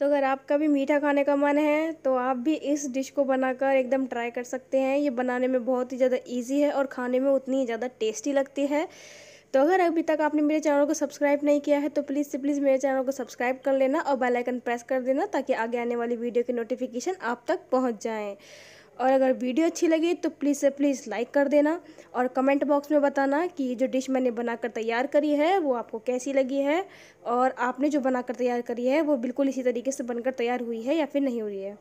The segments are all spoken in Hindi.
तो अगर आपका भी मीठा खाने का मन है तो आप भी इस डिश को बनाकर एकदम ट्राई कर सकते हैं ये बनाने में बहुत ही ज़्यादा ईजी है और खाने में उतनी ही ज़्यादा टेस्टी लगती है तो अगर अभी तक आपने मेरे चैनल को सब्सक्राइब नहीं किया है तो प्लीज़ से प्लीज़ मेरे चैनल को सब्सक्राइब कर लेना और बेल आइकन प्रेस कर देना ताकि आगे आने वाली वीडियो की नोटिफिकेशन आप तक पहुँच जाएँ और अगर वीडियो अच्छी लगी तो प्लीज़ से प्लीज़ लाइक कर देना और कमेंट बॉक्स में बताना कि ये जो डिश मैंने बनाकर तैयार करी है वो आपको कैसी लगी है और आपने जो बनाकर तैयार करी है वो बिल्कुल इसी तरीके से बनकर तैयार हुई है या फिर नहीं हुई है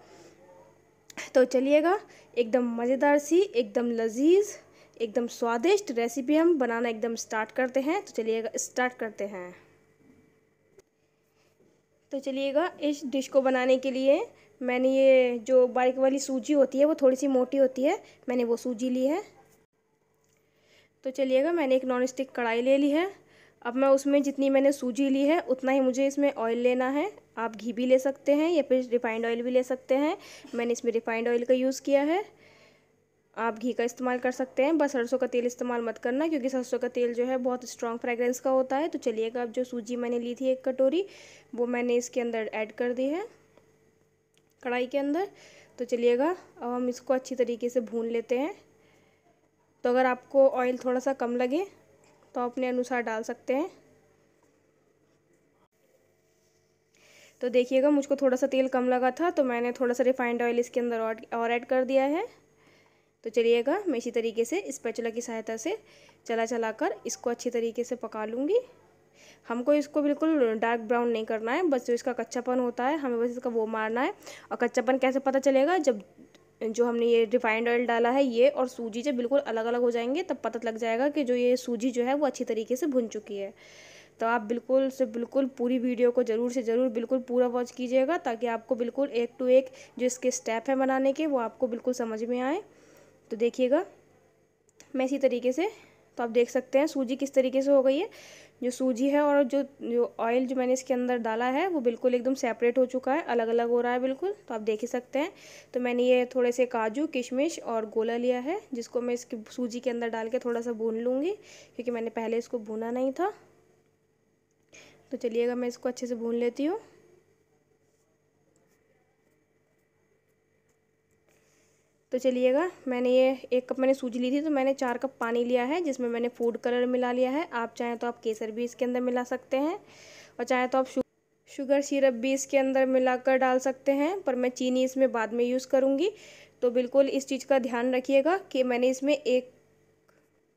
तो चलिएगा एकदम मज़ेदार सी एकदम लजीज़ एकदम स्वादिष्ट रेसिपी हम बनाना एकदम स्टार्ट करते हैं तो चलिएगा स्टार्ट करते हैं तो चलिएगा इस डिश को बनाने के लिए मैंने ये जो बारीक वाली सूजी होती है वो थोड़ी सी मोटी होती है मैंने वो सूजी ली है तो चलिएगा मैंने एक नॉन स्टिक कढ़ाई ले ली है अब मैं उसमें जितनी मैंने सूजी ली है उतना ही मुझे इसमें ऑयल लेना है आप घी भी ले सकते हैं या फिर रिफाइंड ऑयल भी ले सकते हैं मैंने इसमें रिफाइंड ऑयल का यूज़ किया है आप घी का इस्तेमाल कर सकते हैं बस सरसों का तेल इस्तेमाल मत करना क्योंकि सरसों का तेल जो है बहुत स्ट्रॉन्ग फ्रेगरेंस का होता है तो चलिएगा अब जो सूजी मैंने ली थी एक कटोरी वो मैंने इसके अंदर ऐड कर दी है कढ़ाई के अंदर तो चलिएगा अब हम इसको अच्छी तरीके से भून लेते हैं तो अगर आपको ऑयल थोड़ा सा कम लगे तो अपने अनुसार डाल सकते हैं तो देखिएगा मुझको थोड़ा सा तेल कम लगा था तो मैंने थोड़ा सा रिफाइंड ऑयल इसके अंदर और और ऐड कर दिया है तो चलिएगा मैं इसी तरीके से स्पैचुला की सहायता से चला चला कर इसको अच्छी तरीके से पका लूँगी हमको इसको बिल्कुल डार्क ब्राउन नहीं करना है बस जो इसका कच्चापन होता है हमें बस इसका वो मारना है और कच्चापन कैसे पता चलेगा जब जो हमने ये रिफाइंड ऑयल डाला है ये और सूजी जब बिल्कुल अलग अलग हो जाएंगे तब पता लग जाएगा कि जो ये सूजी जो है वो अच्छी तरीके से भुन चुकी है तो आप बिल्कुल से बिल्कुल पूरी वीडियो को ज़रूर से ज़रूर बिल्कुल पूरा वॉच कीजिएगा ताकि आपको बिल्कुल एक टू एक जो इसके स्टेप हैं बनाने के वो आपको बिल्कुल समझ में आए तो देखिएगा मैं इसी तरीके से तो आप देख सकते हैं सूजी किस तरीके से हो गई है जो सूजी है और जो जो ऑयल जो मैंने इसके अंदर डाला है वो बिल्कुल एकदम सेपरेट हो चुका है अलग अलग हो रहा है बिल्कुल तो आप देख ही सकते हैं तो मैंने ये थोड़े से काजू किशमिश और गोला लिया है जिसको मैं इसकी सूजी के अंदर डाल के थोड़ा सा भून लूँगी क्योंकि मैंने पहले इसको भूना नहीं था तो चलिएगा मैं इसको अच्छे से भून लेती हूँ तो चलिएगा मैंने ये एक कप मैंने सूजी ली थी तो मैंने चार कप पानी लिया है जिसमें मैंने फूड कलर मिला लिया है आप चाहें तो आप केसर भी इसके अंदर मिला सकते हैं और चाहें तो आप शुगर सिरप भी इसके अंदर मिलाकर डाल सकते हैं पर मैं चीनी इसमें बाद में यूज़ करूँगी तो बिल्कुल इस चीज़ का ध्यान रखिएगा कि मैंने इसमें एक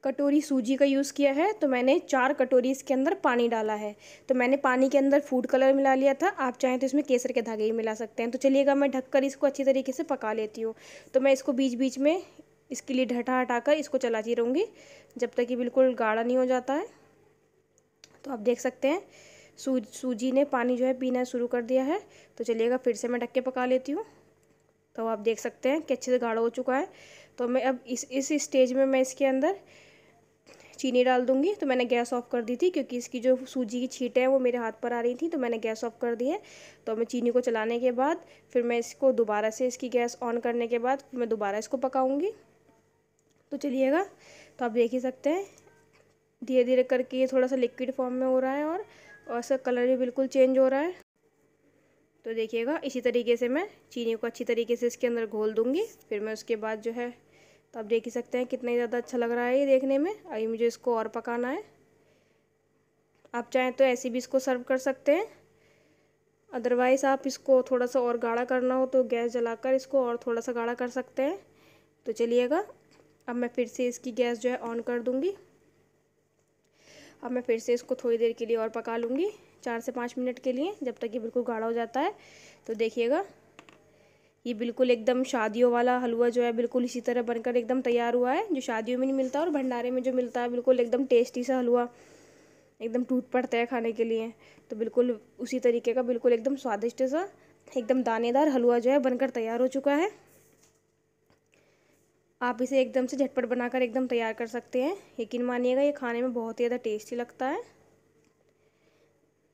कटोरी सूजी का यूज़ किया है तो मैंने चार कटोरी इसके अंदर पानी डाला है तो मैंने पानी के अंदर फूड कलर मिला लिया था आप चाहें तो इसमें केसर के धागे ही मिला सकते हैं तो चलिएगा मैं ढककर इसको अच्छी तरीके से पका लेती हूँ तो मैं इसको बीच बीच में इसके लिए ढटा हटा कर इसको चलाती रहूँगी जब तक कि बिल्कुल गाढ़ा नहीं हो जाता है तो आप देख सकते हैं सूज सूजी ने पानी जो है पीना शुरू कर दिया है तो चलिएगा फिर से मैं ढक के पका लेती हूँ तो आप देख सकते हैं कि अच्छे से गाढ़ा हो चुका है तो मैं अब इस इस स्टेज में मैं इसके अंदर चीनी डाल दूँगी तो मैंने गैस ऑफ कर दी थी क्योंकि इसकी जो सूजी की छीटें हैं वो मेरे हाथ पर आ रही थी तो मैंने गैस ऑफ कर दी है तो मैं चीनी को चलाने के बाद फिर मैं इसको दोबारा से इसकी गैस ऑन करने के बाद मैं दोबारा इसको पकाऊँगी तो चलिएगा तो आप देख ही सकते हैं धीरे धीरे करके ये थोड़ा सा लिक्विड फॉर्म में हो रहा है और ऐसा कलर भी बिल्कुल चेंज हो रहा है तो देखिएगा इसी तरीके से मैं चीनी को अच्छी तरीके से इसके अंदर घोल दूँगी फिर मैं उसके बाद जो है तो आप देख ही सकते हैं कितना ज़्यादा अच्छा लग रहा है ये देखने में अभी मुझे इसको और पकाना है आप चाहें तो ऐसे भी इसको सर्व कर सकते हैं अदरवाइज़ आप इसको थोड़ा सा और गाढ़ा करना हो तो गैस जलाकर इसको और थोड़ा सा गाढ़ा कर सकते हैं तो चलिएगा अब मैं फिर से इसकी गैस जो है ऑन कर दूँगी अब मैं फिर से इसको थोड़ी देर के लिए और पका लूँगी चार से पाँच मिनट के लिए जब तक ये बिल्कुल गाढ़ा हो जाता है तो देखिएगा ये बिल्कुल एकदम शादियों वाला हलवा जो है बिल्कुल इसी तरह बनकर एकदम तैयार हुआ है जो शादियों में नहीं मिलता और भंडारे में जो मिलता है बिल्कुल एकदम टेस्टी सा हलवा एकदम टूट पड़ता है खाने के लिए तो बिल्कुल उसी तरीके का बिल्कुल एकदम स्वादिष्ट सा एकदम दानेदार हलवा जो है बनकर तैयार हो चुका है आप इसे एकदम से झटपट बनाकर एकदम तैयार कर सकते हैं यकीन मानिएगा ये खाने में बहुत ही ज़्यादा टेस्टी लगता है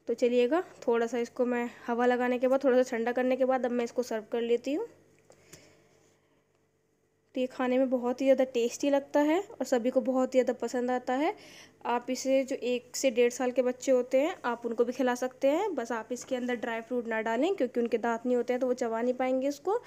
तो चलिएगा थोड़ा सा इसको मैं हवा लगाने के बाद थोड़ा सा ठंडा करने के बाद अब मैं इसको सर्व कर लेती हूँ तो ये खाने में बहुत ही ज़्यादा टेस्टी लगता है और सभी को बहुत ही ज़्यादा पसंद आता है आप इसे जो एक से डेढ़ साल के बच्चे होते हैं आप उनको भी खिला सकते हैं बस आप इसके अंदर ड्राई फ्रूट ना डालें क्योंकि उनके दांत नहीं होते हैं तो वो चबा नहीं पाएंगे इसको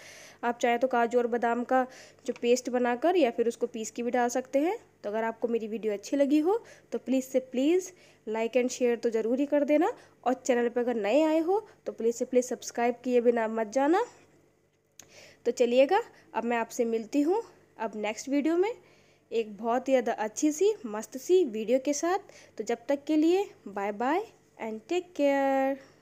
आप चाहे तो काजू और बादाम का जो पेस्ट बनाकर या फिर उसको पीस के भी डाल सकते हैं तो अगर आपको मेरी वीडियो अच्छी लगी हो तो प्लीज़ से प्लीज़ लाइक एंड शेयर तो ज़रूर ही कर देना और चैनल पर अगर नए आए हो तो प्लीज़ से प्लीज़ सब्सक्राइब किए बिना मत जाना तो चलिएगा अब मैं आपसे मिलती हूँ अब नेक्स्ट वीडियो में एक बहुत ही ज़्यादा अच्छी सी मस्त सी वीडियो के साथ तो जब तक के लिए bye bye and take care